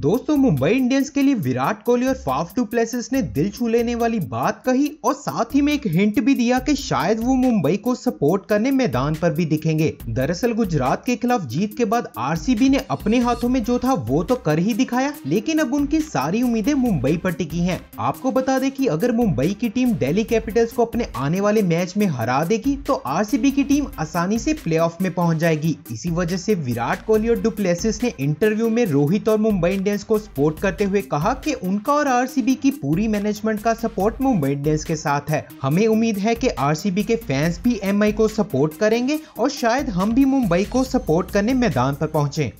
दोस्तों मुंबई इंडियंस के लिए विराट कोहली और फाफ टू प्लेसेस ने दिल छू लेने वाली बात कही और साथ ही में एक हिंट भी दिया कि शायद वो मुंबई को सपोर्ट करने मैदान पर भी दिखेंगे दरअसल गुजरात के खिलाफ जीत के बाद आरसीबी ने अपने हाथों में जो था वो तो कर ही दिखाया लेकिन अब उनकी सारी उम्मीदें मुंबई पर टिकी है आपको बता दें की अगर मुंबई की टीम डेली कैपिटल्स को अपने आने वाले मैच में हरा देगी तो आर की टीम आसानी ऐसी प्ले में पहुँच जाएगी इसी वजह ऐसी विराट कोहली और डुप्लेसिस ने इंटरव्यू में रोहित और मुंबई इंडियंस को सपोर्ट करते हुए कहा कि उनका और आरसीबी की पूरी मैनेजमेंट का सपोर्ट मुंबई इंडियंस के साथ है हमें उम्मीद है कि आरसीबी के फैंस भी एमआई को सपोर्ट करेंगे और शायद हम भी मुंबई को सपोर्ट करने मैदान पर पहुंचे